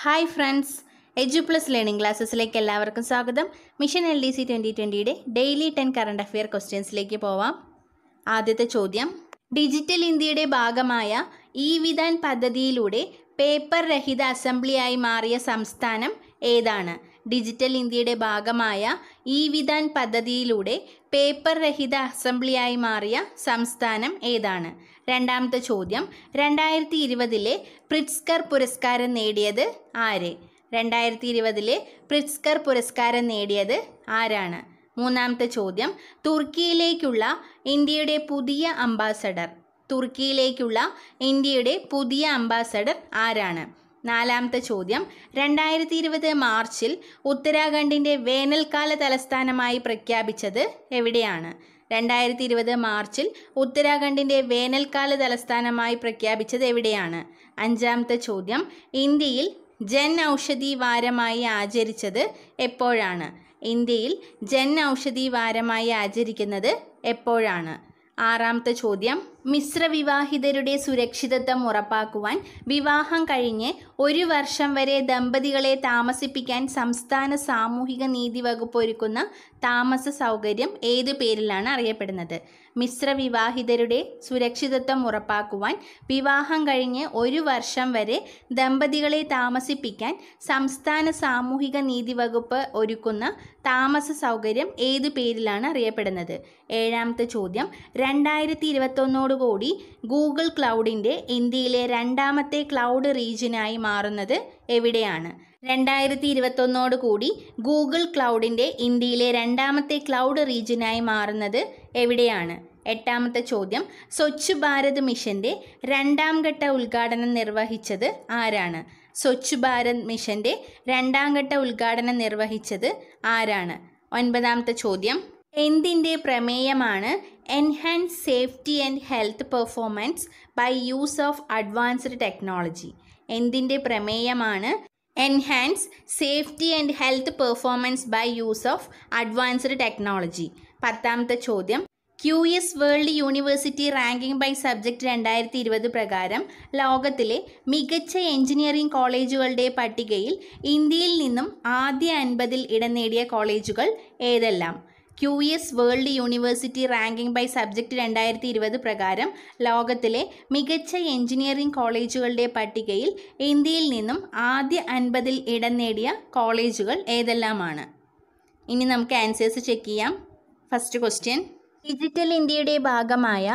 hi friends Edu plus learning ക്ലാസ്സസിലേക്ക് എല്ലാവർക്കും സ്വാഗതം mission L D C twenty ട്വൻറ്റിയുടെ ഡെയിലി ടെൻ കറണ്ട് അഫെയർ ക്വസ്റ്റ്യൻസിലേക്ക് പോവാം ആദ്യത്തെ ചോദ്യം ഡിജിറ്റൽ ഇന്ത്യയുടെ ഭാഗമായ ഇ വിധാൻ പദ്ധതിയിലൂടെ പേപ്പർ രഹിത അസംബ്ലിയായി മാറിയ സംസ്ഥാനം ഏതാണ് ഡിജിറ്റൽ ഇന്ത്യയുടെ ഭാഗമായ ഇ വിധാൻ പദ്ധതിയിലൂടെ പേപ്പർ രഹിത അസംബ്ലിയായി മാറിയ സംസ്ഥാനം ഏതാണ് രണ്ടാമത്തെ ചോദ്യം രണ്ടായിരത്തി ഇരുപതിലെ പ്രിറ്റ്സ്കർ പുരസ്കാരം നേടിയത് ആര് രണ്ടായിരത്തി ഇരുപതിലെ പ്രിറ്റ്സ്കർ പുരസ്കാരം നേടിയത് ആരാണ് മൂന്നാമത്തെ ചോദ്യം തുർക്കിയിലേക്കുള്ള ഇന്ത്യയുടെ പുതിയ അംബാസഡർ തുർക്കിയിലേക്കുള്ള ഇന്ത്യയുടെ പുതിയ അംബാസഡർ ആരാണ് നാലാമത്തെ ചോദ്യം രണ്ടായിരത്തി ഇരുപത് മാർച്ചിൽ ഉത്തരാഖണ്ഡിൻ്റെ വേനൽക്കാല തലസ്ഥാനമായി പ്രഖ്യാപിച്ചത് എവിടെയാണ് രണ്ടായിരത്തി ഇരുപത് മാർച്ചിൽ ഉത്തരാഖണ്ഡിൻ്റെ വേനൽക്കാല തലസ്ഥാനമായി പ്രഖ്യാപിച്ചത് എവിടെയാണ് അഞ്ചാമത്തെ ചോദ്യം ഇന്ത്യയിൽ ജൻ ഔഷധി വാരമായി ആചരിച്ചത് എപ്പോഴാണ് ഇന്ത്യയിൽ ജൻ ഔഷധി വാരമായി ആചരിക്കുന്നത് എപ്പോഴാണ് ആറാമത്തെ ചോദ്യം മിശ്രവിവാഹിതരുടെ സുരക്ഷിതത്വം ഉറപ്പാക്കുവാൻ വിവാഹം കഴിഞ്ഞ് ഒരു വർഷം വരെ ദമ്പതികളെ താമസിപ്പിക്കാൻ സംസ്ഥാന സാമൂഹിക നീതി വകുപ്പ് ഒരുക്കുന്ന താമസ സൗകര്യം ഏതു പേരിലാണ് അറിയപ്പെടുന്നത് മിശ്രവിവാഹിതരുടെ സുരക്ഷിതത്വം ഉറപ്പാക്കുവാൻ വിവാഹം കഴിഞ്ഞ് ഒരു വർഷം വരെ ദമ്പതികളെ താമസിപ്പിക്കാൻ സംസ്ഥാന സാമൂഹിക നീതി വകുപ്പ് ഒരുക്കുന്ന താമസ സൗകര്യം ഏതു പേരിലാണ് അറിയപ്പെടുന്നത് ഏഴാമത്തെ ചോദ്യം രണ്ടായിരത്തി ഇരുപത്തൊന്നോട് കൂടി ഗൂഗിൾ ക്ലൗഡിൻ്റെ ഇന്ത്യയിലെ രണ്ടാമത്തെ ക്ലൗഡ് റീജിയനായി മാറുന്നത് എവിടെയാണ് രണ്ടായിരത്തി ഇരുപത്തൊന്നോട് കൂടി ഗൂഗിൾ ക്ലൗഡിൻ്റെ ഇന്ത്യയിലെ രണ്ടാമത്തെ ക്ലൗഡ് റീജിയനായി മാറുന്നത് എവിടെയാണ് എട്ടാമത്തെ ചോദ്യം സ്വച്ഛ് ഭാരത് മിഷൻ്റെ രണ്ടാം ഘട്ട ഉദ്ഘാടനം നിർവഹിച്ചത് ആരാണ് സ്വച്ഛ് ഭാരത് മിഷൻ്റെ രണ്ടാം ഘട്ട ഉദ്ഘാടനം നിർവഹിച്ചത് ആരാണ് ഒൻപതാമത്തെ ചോദ്യം എന്തിൻ്റെ പ്രമേയമാണ് enhance safety and health performance by use of advanced technology എന്തിൻ്റെ പ്രമേയമാണ് enhance safety and health performance by use of advanced technology പത്താമത്തെ ചോദ്യം Q S world university ranking by subject രണ്ടായിരത്തി ഇരുപത് പ്രകാരം ലോകത്തിലെ മികച്ച എഞ്ചിനീയറിംഗ് കോളേജുകളുടെ പട്ടികയിൽ ഇന്ത്യയിൽ നിന്നും ആദ്യ അൻപതിൽ ഇടം നേടിയ കോളേജുകൾ ഏതെല്ലാം Q S world university ranking by subject രണ്ടായിരത്തി ഇരുപത് പ്രകാരം ലോകത്തിലെ മികച്ച എഞ്ചിനീയറിംഗ് കോളേജുകളുടെ പട്ടികയിൽ ഇന്ത്യയിൽ നിന്നും ആദ്യ അൻപതിൽ ഇടം നേടിയ കോളേജുകൾ ഏതെല്ലാമാണ് ഇനി നമുക്ക് ആൻസേഴ്സ് ചെക്ക് ചെയ്യാം ഫസ്റ്റ് ക്വസ്റ്റ്യൻ ഡിജിറ്റൽ ഇന്ത്യയുടെ ഭാഗമായ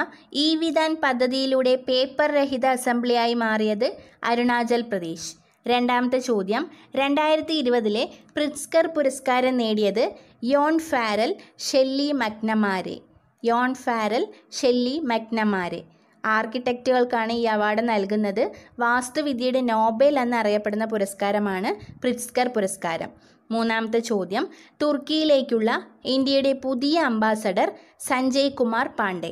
ഇ വിധാൻ പദ്ധതിയിലൂടെ പേപ്പർ രഹിത അസംബ്ലിയായി മാറിയത് അരുണാചൽ പ്രദേശ് രണ്ടാമത്തെ ചോദ്യം രണ്ടായിരത്തി ഇരുപതിലെ പ്രിറ്റ്സ്കർ പുരസ്കാരം നേടിയത് Yvonne Farrell Shelley McNamara Yvonne Farrell Shelley McNamara ആർക്കിടെക്റ്റുകൾക്കാണ് ഈ അവാർഡ് നൽകുന്നത് വാസ്തുവിദ്യയുടെ നോബൽ എന്നറിയപ്പെടുന്ന പുരസ്കാരമാണ് പ്രിറ്റ്സ്കർ പുരസ്കാരം മൂന്നാമത്തെ ചോദ്യം തുർക്കിയിലേക്കുള്ള ഇന്ത്യയുടെ പുതിയ അംബാസഡർ സഞ്ജയ് കുമാർ പാണ്ഡെ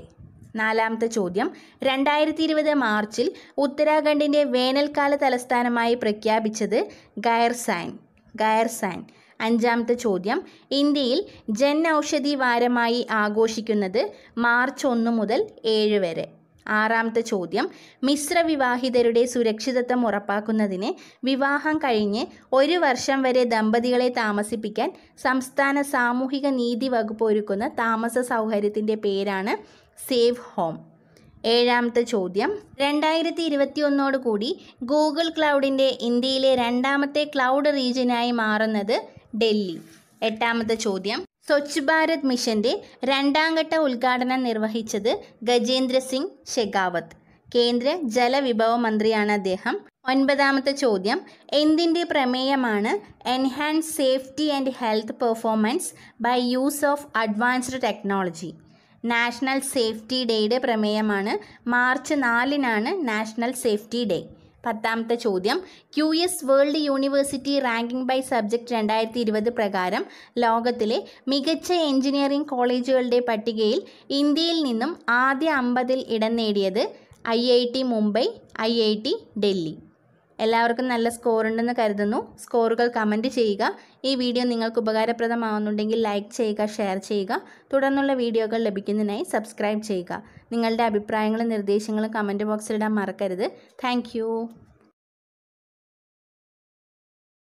നാലാമത്തെ ചോദ്യം രണ്ടായിരത്തി ഇരുപത് മാർച്ചിൽ ഉത്തരാഖണ്ഡിൻ്റെ വേനൽക്കാല തലസ്ഥാനമായി പ്രഖ്യാപിച്ചത് ഗയർസാൻ ഗയർസാൻ അഞ്ചാമത്തെ ചോദ്യം ഇന്ത്യയിൽ ജൻ ഔഷധി വാരമായി ആഘോഷിക്കുന്നത് മാർച്ച് ഒന്ന് മുതൽ ഏഴ് വരെ ആറാമത്തെ ചോദ്യം മിശ്ര വിവാഹിതരുടെ സുരക്ഷിതത്വം ഉറപ്പാക്കുന്നതിന് വിവാഹം കഴിഞ്ഞ് ഒരു വർഷം വരെ ദമ്പതികളെ താമസിപ്പിക്കാൻ സംസ്ഥാന സാമൂഹിക നീതി വകുപ്പ് ഒരുക്കുന്ന താമസ സൗകര്യത്തിൻ്റെ പേരാണ് സേവ് ഹോം ഏഴാമത്തെ ചോദ്യം രണ്ടായിരത്തി ഇരുപത്തിയൊന്നോട് കൂടി ഗൂഗിൾ ക്ലൗഡിൻ്റെ ഇന്ത്യയിലെ രണ്ടാമത്തെ ക്ലൗഡ് റീജിയനായി മാറുന്നത് ഡൽഹി എട്ടാമത്തെ ചോദ്യം സ്വച്ഛ് ഭാരത് മിഷന്റെ രണ്ടാം ഘട്ട ഉദ്ഘാടനം നിർവഹിച്ചത് ഗജേന്ദ്ര സിംഗ് ഷെഖാവത്ത് കേന്ദ്ര ജലവിഭവ മന്ത്രിയാണ് അദ്ദേഹം ഒൻപതാമത്തെ ചോദ്യം എന്തിൻ്റെ പ്രമേയമാണ് enhance safety and health performance by use of advanced technology national safety ഡേയുടെ പ്രമേയമാണ് മാർച്ച് നാലിനാണ് നാഷണൽ സേഫ്റ്റി ഡേ പത്താമത്തെ ചോദ്യം Q S world university ranking by subject രണ്ടായിരത്തി ഇരുപത് പ്രകാരം ലോകത്തിലെ മികച്ച എഞ്ചിനീയറിംഗ് കോളേജുകളുടെ പട്ടികയിൽ ഇന്ത്യയിൽ നിന്നും ആദ്യ അമ്പതിൽ ഇടം നേടിയത് I I T Mumbai I I T Delhi എല്ലാവർക്കും നല്ല സ്കോർ ഉണ്ടെന്ന് കരുതുന്നു സ്കോറുകൾ കമൻറ്റ് ചെയ്യുക ഈ വീഡിയോ നിങ്ങൾക്ക് ഉപകാരപ്രദമാവുന്നുണ്ടെങ്കിൽ ലൈക്ക് ചെയ്യുക ഷെയർ ചെയ്യുക തുടർന്നുള്ള വീഡിയോകൾ ലഭിക്കുന്നതിനായി സബ്സ്ക്രൈബ് ചെയ്യുക നിങ്ങളുടെ അഭിപ്രായങ്ങളും നിർദ്ദേശങ്ങളും കമൻറ്റ് ബോക്സിലിടാൻ മറക്കരുത് താങ്ക്